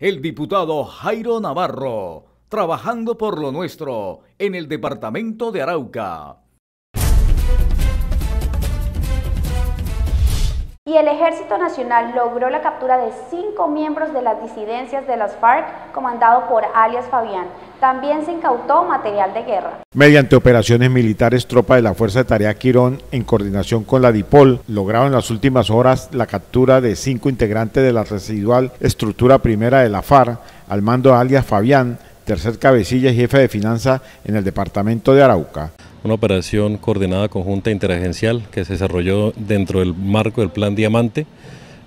el diputado Jairo Navarro, trabajando por lo nuestro en el departamento de Arauca. y el Ejército Nacional logró la captura de cinco miembros de las disidencias de las FARC, comandado por alias Fabián. También se incautó material de guerra. Mediante operaciones militares, tropa de la Fuerza de Tarea Quirón, en coordinación con la DIPOL, lograron en las últimas horas la captura de cinco integrantes de la residual estructura primera de la FARC, al mando alias Fabián, tercer cabecilla y jefe de finanzas en el departamento de Arauca una operación coordinada conjunta interagencial que se desarrolló dentro del marco del Plan Diamante,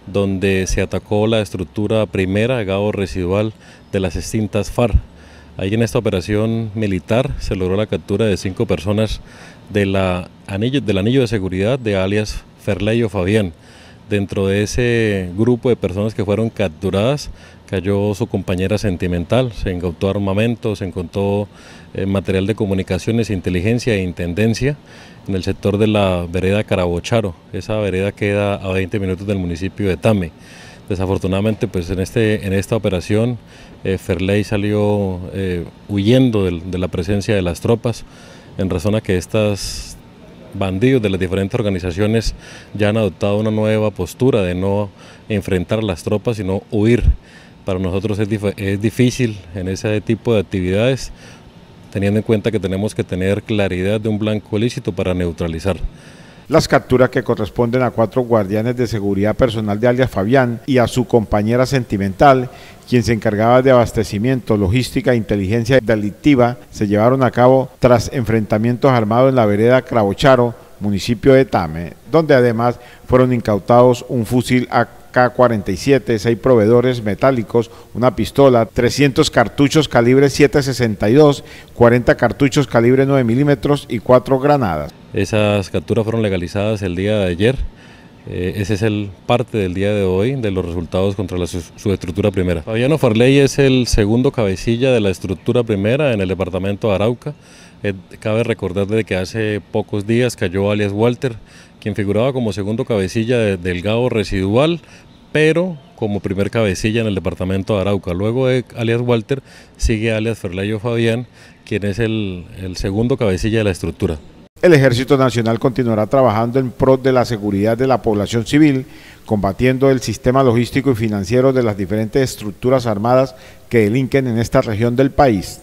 donde se atacó la estructura primera gao residual de las extintas Far. Ahí en esta operación militar se logró la captura de cinco personas de la anillo, del anillo de seguridad de alias Ferleyo Fabián. Dentro de ese grupo de personas que fueron capturadas cayó su compañera sentimental, se encontró armamento, se encontró eh, material de comunicaciones, inteligencia e intendencia en el sector de la vereda Carabocharo. Esa vereda queda a 20 minutos del municipio de Tame. Desafortunadamente, pues en, este, en esta operación eh, Ferley salió eh, huyendo de la presencia de las tropas en razón a que estas bandidos de las diferentes organizaciones ya han adoptado una nueva postura de no enfrentar a las tropas, sino huir. Para nosotros es, es difícil en ese tipo de actividades, teniendo en cuenta que tenemos que tener claridad de un blanco lícito para neutralizar las capturas que corresponden a cuatro guardianes de seguridad personal de alias Fabián y a su compañera sentimental, quien se encargaba de abastecimiento, logística e inteligencia delictiva, se llevaron a cabo tras enfrentamientos armados en la vereda Crabocharo, municipio de Tame, donde además fueron incautados un fusil AK-47, seis proveedores metálicos, una pistola, 300 cartuchos calibre 7.62, 40 cartuchos calibre 9 milímetros y cuatro granadas. Esas capturas fueron legalizadas el día de ayer. Eh, ese es el parte del día de hoy de los resultados contra la subestructura primera. Fabiano Farley es el segundo cabecilla de la estructura primera en el departamento de Arauca. Eh, cabe recordar que hace pocos días cayó alias Walter, quien figuraba como segundo cabecilla delgado del residual, pero como primer cabecilla en el departamento de Arauca. Luego de alias Walter sigue alias o Fabián, quien es el segundo cabecilla de la estructura. El Ejército Nacional continuará trabajando en pro de la seguridad de la población civil, combatiendo el sistema logístico y financiero de las diferentes estructuras armadas que delinquen en esta región del país.